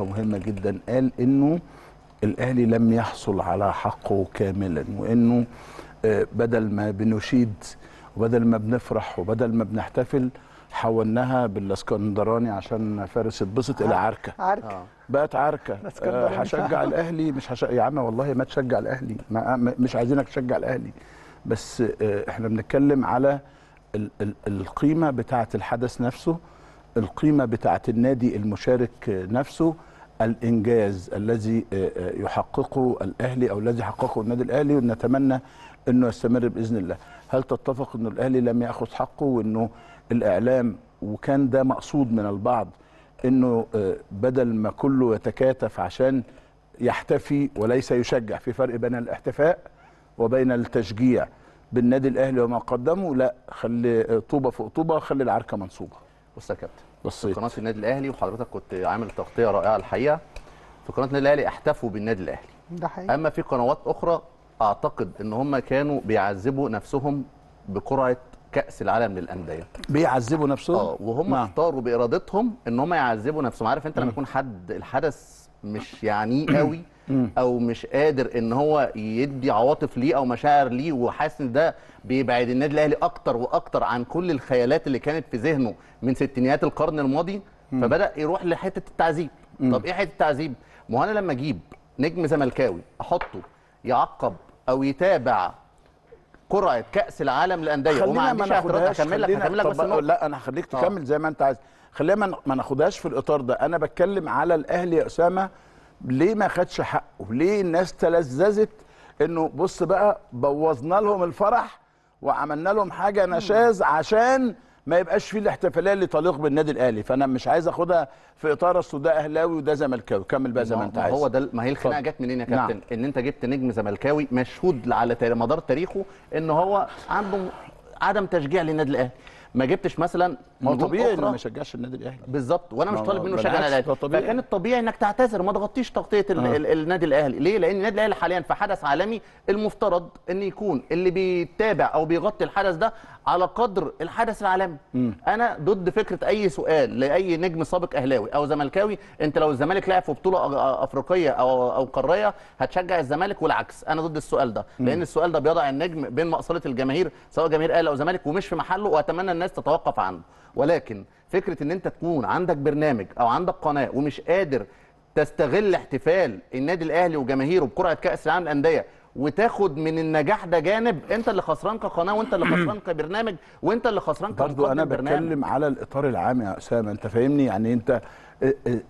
نقطة مهمة جدا قال انه الاهلي لم يحصل على حقه كاملا وانه آه، بدل ما بنشيد وبدل ما بنفرح وبدل ما بنحتفل حولناها بالاسكندراني عشان فارس اتبسط الى عركه عركه آه. بقت عركه آه هشجع الاهلي مش هش... يا عم والله ما تشجع الاهلي ما... آه، مش عايزينك تشجع الاهلي بس آه احنا بنتكلم على ال... ال... القيمه بتاعه الحدث نفسه القيمه بتاعه النادي المشارك نفسه الانجاز الذي آه، آه، يحققه الاهلي او الذي حققه النادي الاهلي ونتمنى انه يستمر باذن الله هل تتفق انه الاهلي لم ياخذ حقه وانه الاعلام وكان ده مقصود من البعض انه آه، بدل ما كله يتكاتف عشان يحتفي وليس يشجع في فرق بين الاحتفاء وبين التشجيع بالنادي الاهلي وما قدمه لا خلي طوبه فوق طوبه خلي العركه منصوبه بص يا كابتن بصيت في قناه النادي الاهلي وحضرتك كنت عامل تغطيه رائعه الحقيقه في قناه النادي الاهلي احتفوا بالنادي الاهلي ده حقيقي اما في قنوات اخرى اعتقد ان هم كانوا بيعذبوا نفسهم بقرعه كاس العالم للانديه بيعذبوا نفسهم اه وهم نعم. اختاروا بارادتهم ان هم يعذبوا نفسهم عارف انت لما يكون حد الحدث مش يعنيه قوي او مش قادر ان هو يدي عواطف ليه او مشاعر ليه وحاسس ان ده بيبعد النادي الاهلي اكتر واكتر عن كل الخيالات اللي كانت في ذهنه من ستينيات القرن الماضي فبدا يروح لحته التعذيب طب ايه حته التعذيب ما انا لما اجيب نجم زملكاوي احطه يعقب او يتابع قرعه كاس العالم للانديه وما عنديش اعتراض هكمل لك هكمل لك بس لا انا هخليك تكمل اه. زي ما انت عايز خلينا ما ناخدهاش في الاطار ده انا بتكلم على الاهلي يا اسامه ليه ما خدش حقه ليه الناس تلذذت انه بص بقى بوظنا لهم الفرح وعملنا لهم حاجه نشاز عشان ما يبقاش فيه الاحتفاليه اللي تليق بالنادي الاهلي فانا مش عايز اخدها في اطار اصل ده اهلاوي وده زملكاوي كمل بقى زي ما انت عايز هو ده ما هي الخناقه جت منين يا كابتن نعم. ان انت جبت نجم زملكاوي مشهود على مدار تاريخه ان هو عنده عدم تشجيع للنادي الاهلي ما جبتش مثلا ما طبيعي انه ما يشجعش النادي الاهلي بالظبط وانا مش طالب منه شجع الاهلي فكان الطبيعي انك تعتذر ما تغطيش تغطيه آه. النادي الاهلي ليه لان النادي الاهلي حاليا في حدث عالمي المفترض ان يكون اللي بيتابع او بيغطي الحدث ده على قدر الحدث العالمي انا ضد فكره اي سؤال لاي نجم سابق اهلاوي او زملكاوي انت لو الزمالك لعب في بطوله افريقيه او او قاريه هتشجع الزمالك والعكس انا ضد السؤال ده لان السؤال ده بيضع النجم بين مقصله الجماهير سواء جماهير اهلي او زمالك ومش في محله واتمنى الناس تتوقف عنه ولكن فكره ان انت تكون عندك برنامج او عندك قناه ومش قادر تستغل احتفال النادي الاهلي وجماهيره بقرعه كاس العالم للانديه وتاخد من النجاح ده جانب انت اللي خسران كقناه وانت اللي خسران كبرنامج وانت اللي خسران برضو انا بتكلم على الاطار العام يا اسامه انت فاهمني يعني انت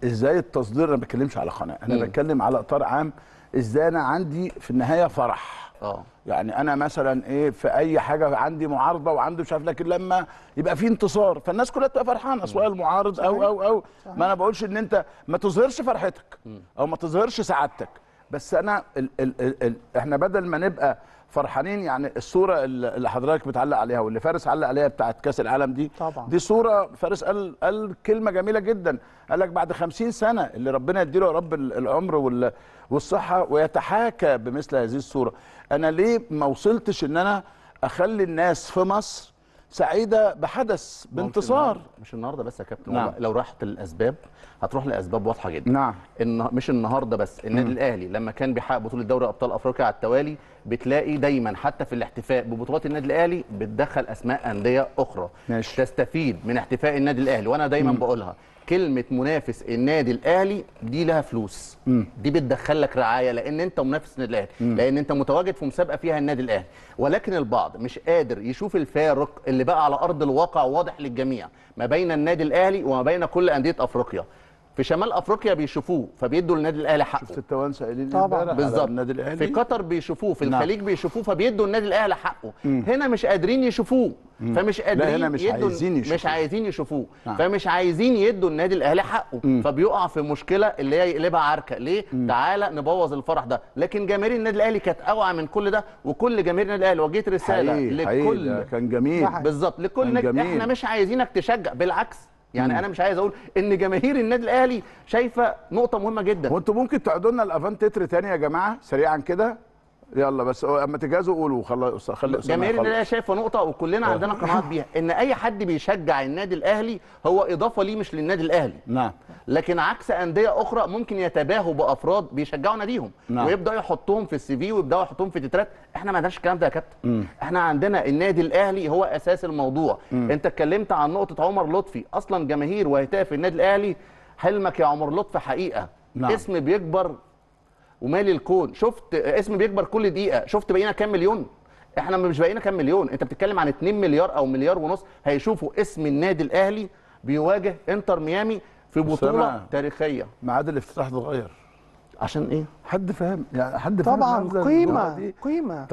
ازاي التصدير انا ما بتكلمش على قناه انا بتكلم على اطار عام ازاي انا عندي في النهايه فرح اه يعني انا مثلا ايه في اي حاجه عندي معارضه وعندي مش عارف لكن لما يبقى في انتصار فالناس كلها تبقى فرحانه سواء المعارض او او او ما انا بقولش ان انت ما تظهرش فرحتك او ما تظهرش سعادتك بس انا الـ الـ الـ احنا بدل ما نبقى فرحانين يعني الصوره اللي حضرتك بتعلق عليها واللي فارس علق عليها بتاعت كاس العالم دي طبعا. دي صوره فارس قال قال كلمه جميله جدا قال لك بعد 50 سنه اللي ربنا يديله يا رب العمر والصحه ويتحاكى بمثل هذه الصوره انا ليه ما وصلتش ان انا اخلي الناس في مصر سعيده بحدث بانتصار مش النهارده بس يا كابتن نعم. لو راحت الاسباب هتروح لاسباب واضحه جدا نعم إن مش النهارده بس النادي الاهلي لما كان بيحقق بطوله دوري ابطال افريقيا على التوالي بتلاقي دايما حتى في الاحتفاء ببطولات النادي الاهلي بتدخل اسماء انديه اخرى ماشي. تستفيد من احتفاء النادي الاهلي وانا دايما مم. بقولها كلمه منافس النادي الاهلي دي لها فلوس م. دي بتدخل لك رعايه لان انت منافس النادي الاهلي لان انت متواجد في مسابقه فيها النادي الاهلي ولكن البعض مش قادر يشوف الفارق اللي بقى على ارض الواقع واضح للجميع ما بين النادي الاهلي وما بين كل انديه افريقيا في شمال افريقيا بيشوفوه فبيدوا للنادي الاهلي حقه شفت التوانسه قايلين طبعا بالظبط النادي الاهلي في قطر بيشوفوه في نعم. الخليج نعم. بيشوفوه فبيدوا النادي الاهلي حقه مم. هنا مش قادرين يشوفوه مم. فمش قادرين لا هنا مش يدوا عايزين يشوفوه مش عايزين يشوفوه نعم. فمش عايزين يدوا النادي الاهلي حقه مم. فبيقع في مشكله اللي هي يقلبها عركه ليه مم. تعالى نبوظ الفرح ده لكن جماهير النادي الاهلي كانت اوعى من كل ده وكل جماهير النادي الاهلي وجهت رساله حقيقي لكل حقيقي كان جميل بالظبط لكل احنا مش عايزينك تشجع بالعكس يعني مم. انا مش عايز اقول ان جماهير النادي الاهلي شايفه نقطه مهمه جدا وانتم ممكن تعدوا لنا الافان تتر تاني يا جماعه سريعا كده يلا بس اما تجازوا قولوا خلي خلي جماهير النادي الاهلي شايفه نقطه وكلنا أه. عندنا قناعات بيها ان اي حد بيشجع النادي الاهلي هو اضافه ليه مش للنادي الاهلي نعم لكن عكس انديه اخرى ممكن يتباهوا بافراد بيشجعوا ناديهم نعم. ويبداوا يحطوهم في السي في ويبداوا يحطوهم في تترات احنا ما عندناش الكلام ده يا كابتن احنا عندنا النادي الاهلي هو اساس الموضوع م. انت اتكلمت عن نقطه عمر لطفي اصلا جماهير وهتاف النادي الاهلي حلمك يا عمر لطفي حقيقه نعم. اسم بيكبر ومالي الكون شفت اسم بيكبر كل دقيقه شفت بقينا كام مليون احنا مش بقينا كام مليون انت بتتكلم عن 2 مليار او مليار ونص هيشوفوا اسم النادي الاهلي بيواجه انتر ميامي في بطوله تاريخيه ميعاد الافتتاح اتغير عشان ايه حد فاهم يعني حد فاهم طبعا قيمه قيمه